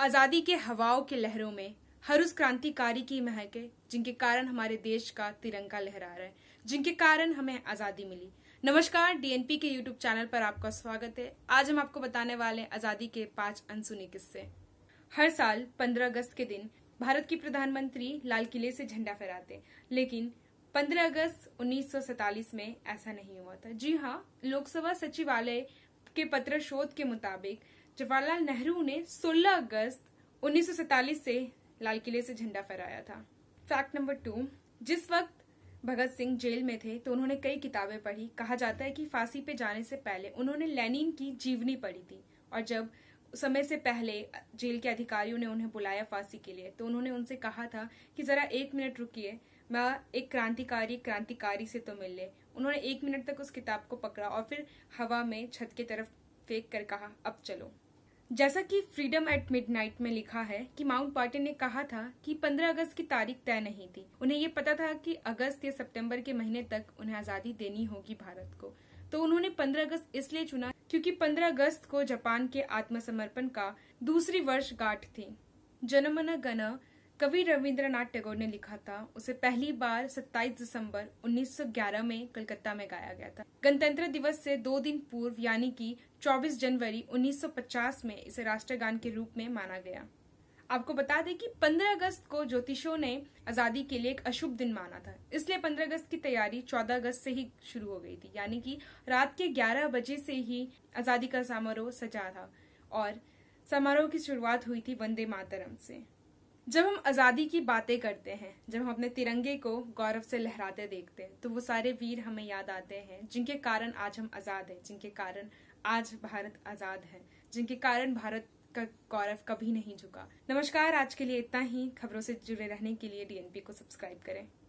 आज़ादी के हवाओं के लहरों में हर उस क्रांतिकारी की महक है जिनके कारण हमारे देश का तिरंगा लहरा रहा है जिनके कारण हमें आज़ादी मिली नमस्कार डीएनपी के यूट्यूब चैनल पर आपका स्वागत है आज हम आपको बताने वाले आज़ादी के पांच अनसुने किस्से हर साल 15 अगस्त के दिन भारत की प्रधानमंत्री लाल किले से झंडा फहराते लेकिन 15 अगस्त 1947 में ऐसा नहीं हुआ था जी हाँ लोकसभा सचिवालय के पत्र शोध के मुताबिक जवाहरलाल नेहरू ने 16 अगस्त 1947 से लाल किले से झंडा फहराया था फैक्ट नंबर टू जिस वक्त भगत सिंह जेल में थे तो उन्होंने कई किताबें पढ़ी कहा जाता है कि फांसी पे जाने से पहले उन्होंने लेनिन की जीवनी पढ़ी थी और जब समय से पहले जेल के अधिकारियों ने उन्हें बुलाया फांसी के लिए तो उन्होंने उनसे कहा था कि जरा एक मिनट रुकिए मैं एक क्रांतिकारी क्रांतिकारी से तो मिल ले उन्होंने एक मिनट तक उस किताब को पकड़ा और फिर हवा में छत की तरफ फेंक कर कहा अब चलो जैसा कि फ्रीडम एट मिडनाइट में लिखा है कि माउंट पार्टी ने कहा था कि 15 अगस्त की तारीख तय नहीं थी उन्हें ये पता था कि अगस्त या सितंबर के महीने तक उन्हें आजादी देनी होगी भारत को तो उन्होंने 15 अगस्त इसलिए चुना क्योंकि 15 अगस्त को जापान के आत्मसमर्पण का दूसरी वर्ष गांठ थी जनमन गण कवि रविंद्रनाथ टैगोर ने लिखा था उसे पहली बार 27 दिसंबर 1911 में कलकत्ता में गाया गया था गणतंत्र दिवस से दो दिन पूर्व यानी कि 24 जनवरी 1950 में इसे राष्ट्रगान के रूप में माना गया आपको बता दें कि 15 अगस्त को ज्योतिषों ने आजादी के लिए एक अशुभ दिन माना था इसलिए 15 अगस्त की तैयारी 14 अगस्त से ही शुरू हो गई थी यानी कि रात के 11 बजे से ही आजादी का समारोह सजा था और समारोह की शुरुआत हुई थी वंदे मातरम से जब हम आज़ादी की बातें करते हैं जब हम अपने तिरंगे को गौरव से लहराते देखते हैं तो वो सारे वीर हमें याद आते हैं जिनके कारण आज हम आज़ाद हैं जिनके कारण आज भारत आज़ाद है जिनके कारण भारत का गौरव कभी नहीं झुका नमस्कार आज के लिए इतना ही खबरों से जुड़े रहने के लिए डीएनपी को सब्सक्राइब करें